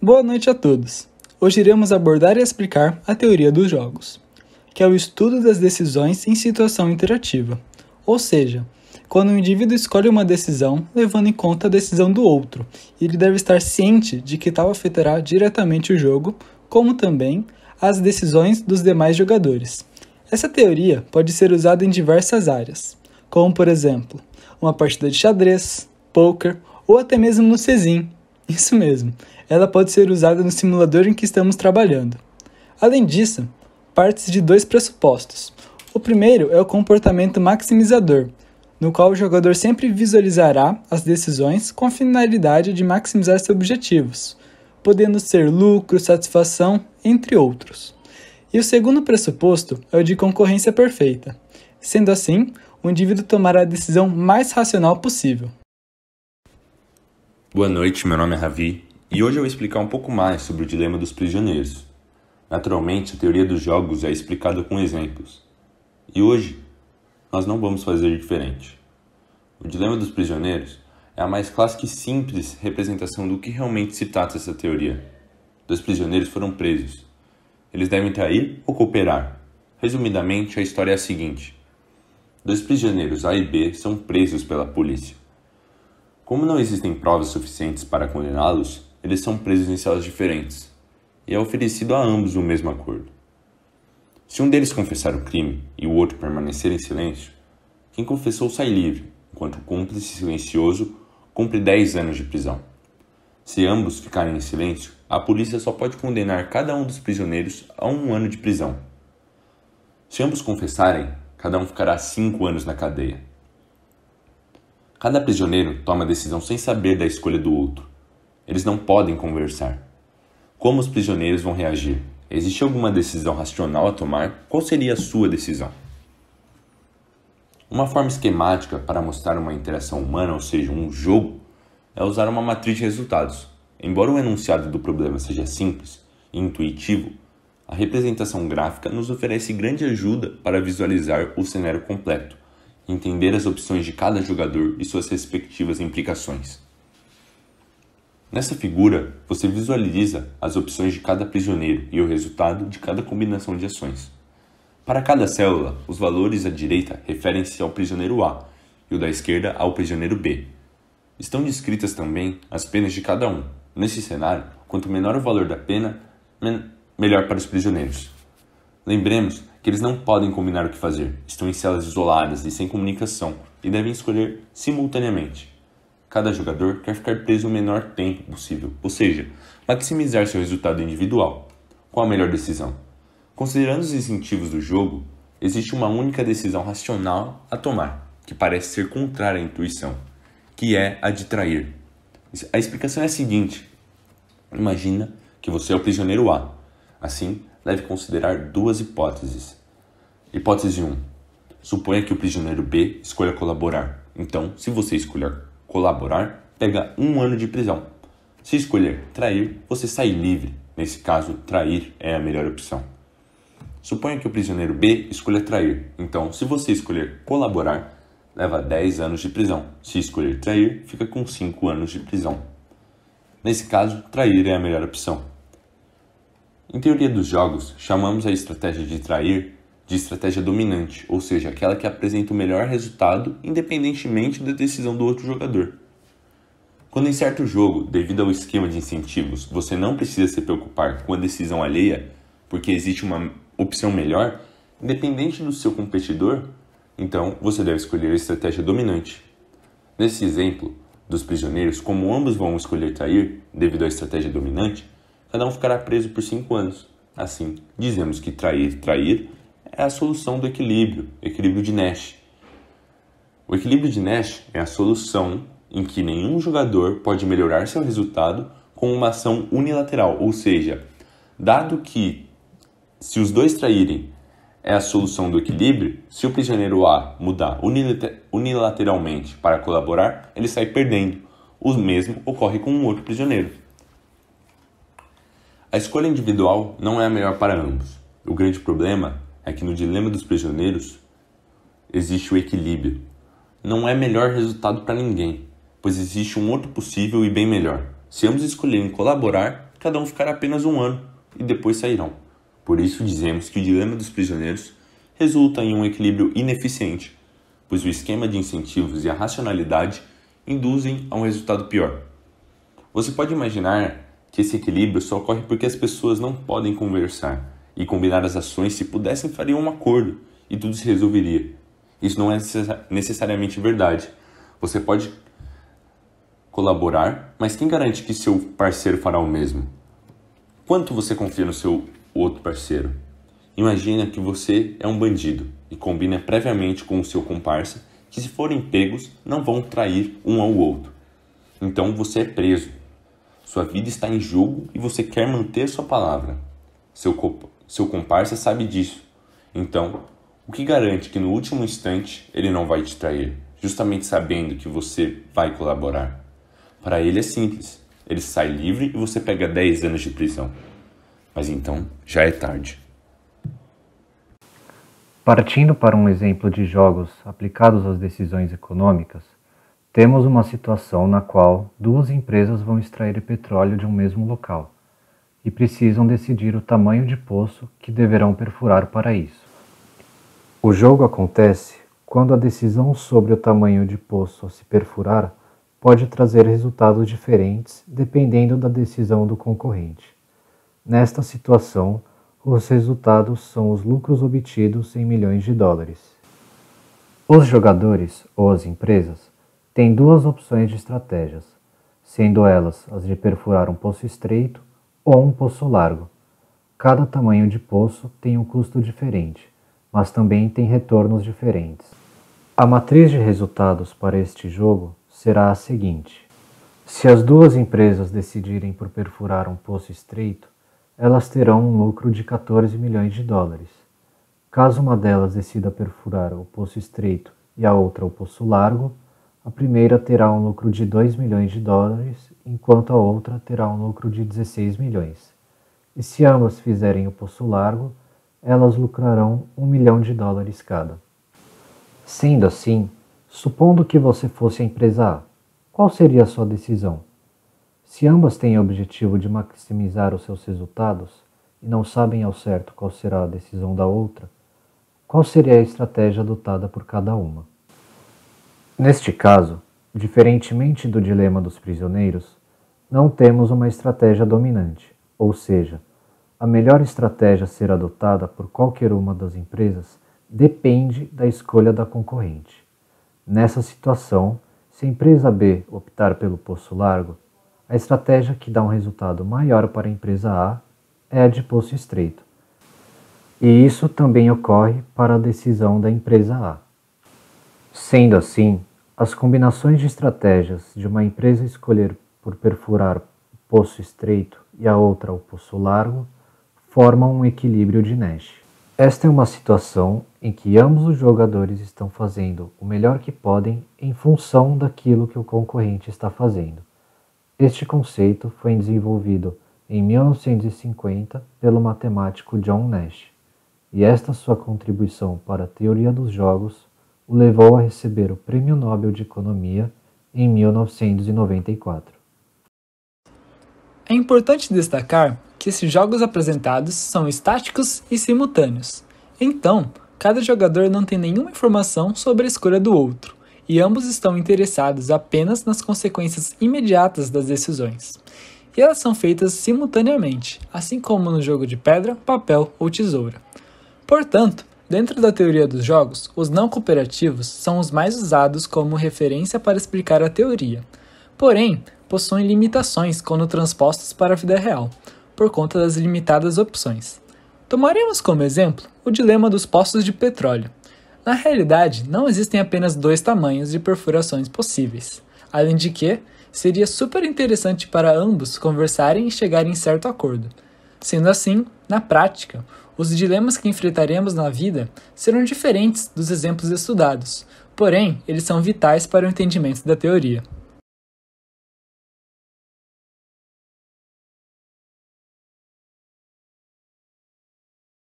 Boa noite a todos! Hoje iremos abordar e explicar a teoria dos jogos, que é o estudo das decisões em situação interativa, ou seja, quando um indivíduo escolhe uma decisão levando em conta a decisão do outro, e ele deve estar ciente de que tal afetará diretamente o jogo, como também as decisões dos demais jogadores. Essa teoria pode ser usada em diversas áreas, como por exemplo, uma partida de xadrez, poker ou até mesmo no Cezin, isso mesmo, ela pode ser usada no simulador em que estamos trabalhando. Além disso, parte-se de dois pressupostos. O primeiro é o comportamento maximizador, no qual o jogador sempre visualizará as decisões com a finalidade de maximizar seus objetivos, podendo ser lucro, satisfação, entre outros. E o segundo pressuposto é o de concorrência perfeita. Sendo assim, o indivíduo tomará a decisão mais racional possível. Boa noite, meu nome é Ravi e hoje eu vou explicar um pouco mais sobre o dilema dos prisioneiros. Naturalmente, a teoria dos jogos é explicada com exemplos, e hoje nós não vamos fazer diferente. O dilema dos prisioneiros é a mais clássica e simples representação do que realmente se trata essa teoria. Dois prisioneiros foram presos. Eles devem trair ou cooperar. Resumidamente, a história é a seguinte: dois prisioneiros A e B são presos pela polícia. Como não existem provas suficientes para condená-los, eles são presos em celas diferentes, e é oferecido a ambos o mesmo acordo. Se um deles confessar o crime e o outro permanecer em silêncio, quem confessou sai livre, enquanto o cúmplice silencioso cumpre 10 anos de prisão. Se ambos ficarem em silêncio, a polícia só pode condenar cada um dos prisioneiros a um ano de prisão. Se ambos confessarem, cada um ficará cinco anos na cadeia. Cada prisioneiro toma a decisão sem saber da escolha do outro. Eles não podem conversar. Como os prisioneiros vão reagir? Existe alguma decisão racional a tomar? Qual seria a sua decisão? Uma forma esquemática para mostrar uma interação humana, ou seja, um jogo, é usar uma matriz de resultados. Embora o enunciado do problema seja simples e intuitivo, a representação gráfica nos oferece grande ajuda para visualizar o cenário completo entender as opções de cada jogador e suas respectivas implicações. Nessa figura, você visualiza as opções de cada prisioneiro e o resultado de cada combinação de ações. Para cada célula, os valores à direita referem-se ao prisioneiro A e o da esquerda ao prisioneiro B. Estão descritas também as penas de cada um. Nesse cenário, quanto menor o valor da pena, melhor para os prisioneiros. Lembremos que eles não podem combinar o que fazer, estão em celas isoladas e sem comunicação e devem escolher simultaneamente. Cada jogador quer ficar preso o menor tempo possível, ou seja, maximizar seu resultado individual. Qual a melhor decisão? Considerando os incentivos do jogo, existe uma única decisão racional a tomar, que parece ser contrária à intuição, que é a de trair. A explicação é a seguinte: imagina que você é o prisioneiro A. Assim, deve considerar duas hipóteses. Hipótese 1. Suponha que o prisioneiro B escolha colaborar. Então, se você escolher colaborar, pega um ano de prisão. Se escolher trair, você sai livre. Nesse caso, trair é a melhor opção. Suponha que o prisioneiro B escolha trair. Então, se você escolher colaborar, leva 10 anos de prisão. Se escolher trair, fica com 5 anos de prisão. Nesse caso, trair é a melhor opção. Em teoria dos jogos, chamamos a estratégia de trair de estratégia dominante, ou seja, aquela que apresenta o melhor resultado independentemente da decisão do outro jogador. Quando em certo jogo, devido ao esquema de incentivos, você não precisa se preocupar com a decisão alheia, porque existe uma opção melhor, independente do seu competidor, então você deve escolher a estratégia dominante. Nesse exemplo dos prisioneiros, como ambos vão escolher trair devido à estratégia dominante, Cada um ficará preso por cinco anos. Assim, dizemos que trair, trair é a solução do equilíbrio, equilíbrio de Nash. O equilíbrio de Nash é a solução em que nenhum jogador pode melhorar seu resultado com uma ação unilateral, ou seja, dado que se os dois traírem é a solução do equilíbrio, se o prisioneiro A mudar unilateralmente para colaborar, ele sai perdendo. O mesmo ocorre com um outro prisioneiro. A escolha individual não é a melhor para ambos. O grande problema é que no dilema dos prisioneiros existe o equilíbrio. Não é melhor resultado para ninguém, pois existe um outro possível e bem melhor. Se ambos escolherem colaborar, cada um ficará apenas um ano e depois sairão. Por isso dizemos que o dilema dos prisioneiros resulta em um equilíbrio ineficiente, pois o esquema de incentivos e a racionalidade induzem a um resultado pior. Você pode imaginar que esse equilíbrio só ocorre porque as pessoas não podem conversar e combinar as ações, se pudessem, fariam um acordo e tudo se resolveria. Isso não é necessariamente verdade. Você pode colaborar, mas quem garante que seu parceiro fará o mesmo? Quanto você confia no seu outro parceiro? Imagina que você é um bandido e combina previamente com o seu comparsa que, se forem pegos, não vão trair um ao outro. Então você é preso sua vida está em jogo e você quer manter sua palavra. Seu, seu comparsa sabe disso. Então, o que garante que no último instante ele não vai te trair, justamente sabendo que você vai colaborar? Para ele é simples. Ele sai livre e você pega 10 anos de prisão. Mas então já é tarde. Partindo para um exemplo de jogos aplicados às decisões econômicas, temos uma situação na qual duas empresas vão extrair petróleo de um mesmo local e precisam decidir o tamanho de poço que deverão perfurar para isso. O jogo acontece quando a decisão sobre o tamanho de poço a se perfurar pode trazer resultados diferentes dependendo da decisão do concorrente. Nesta situação, os resultados são os lucros obtidos em milhões de dólares. Os jogadores ou as empresas tem duas opções de estratégias, sendo elas as de perfurar um poço estreito ou um poço largo. Cada tamanho de poço tem um custo diferente, mas também tem retornos diferentes. A matriz de resultados para este jogo será a seguinte: se as duas empresas decidirem por perfurar um poço estreito, elas terão um lucro de 14 milhões de dólares. Caso uma delas decida perfurar o poço estreito e a outra o poço largo, a primeira terá um lucro de 2 milhões de dólares, enquanto a outra terá um lucro de 16 milhões. E se ambas fizerem o poço largo, elas lucrarão 1 milhão de dólares cada. Sendo assim, supondo que você fosse a empresa A, qual seria a sua decisão? Se ambas têm o objetivo de maximizar os seus resultados e não sabem ao certo qual será a decisão da outra, qual seria a estratégia adotada por cada uma? Neste caso, diferentemente do dilema dos prisioneiros, não temos uma estratégia dominante, ou seja, a melhor estratégia a ser adotada por qualquer uma das empresas depende da escolha da concorrente. Nessa situação, se a empresa B optar pelo poço largo, a estratégia que dá um resultado maior para a empresa A é a de poço estreito. E isso também ocorre para a decisão da empresa A. Sendo assim, as combinações de estratégias de uma empresa escolher por perfurar o poço estreito e a outra o poço largo formam um equilíbrio de Nash. Esta é uma situação em que ambos os jogadores estão fazendo o melhor que podem em função daquilo que o concorrente está fazendo. Este conceito foi desenvolvido em 1950 pelo matemático John Nash, e esta sua contribuição para a teoria dos jogos o levou a receber o Prêmio Nobel de Economia em 1994. É importante destacar que esses jogos apresentados são estáticos e simultâneos. Então, cada jogador não tem nenhuma informação sobre a escolha do outro, e ambos estão interessados apenas nas consequências imediatas das decisões. E elas são feitas simultaneamente, assim como no jogo de pedra, papel ou tesoura. Portanto, Dentro da teoria dos jogos, os não cooperativos são os mais usados como referência para explicar a teoria. Porém, possuem limitações quando transpostos para a vida real, por conta das limitadas opções. Tomaremos como exemplo o dilema dos poços de petróleo. Na realidade, não existem apenas dois tamanhos de perfurações possíveis. Além de que, seria super interessante para ambos conversarem e chegarem em certo acordo. Sendo assim, na prática, os dilemas que enfrentaremos na vida serão diferentes dos exemplos estudados, porém, eles são vitais para o entendimento da teoria.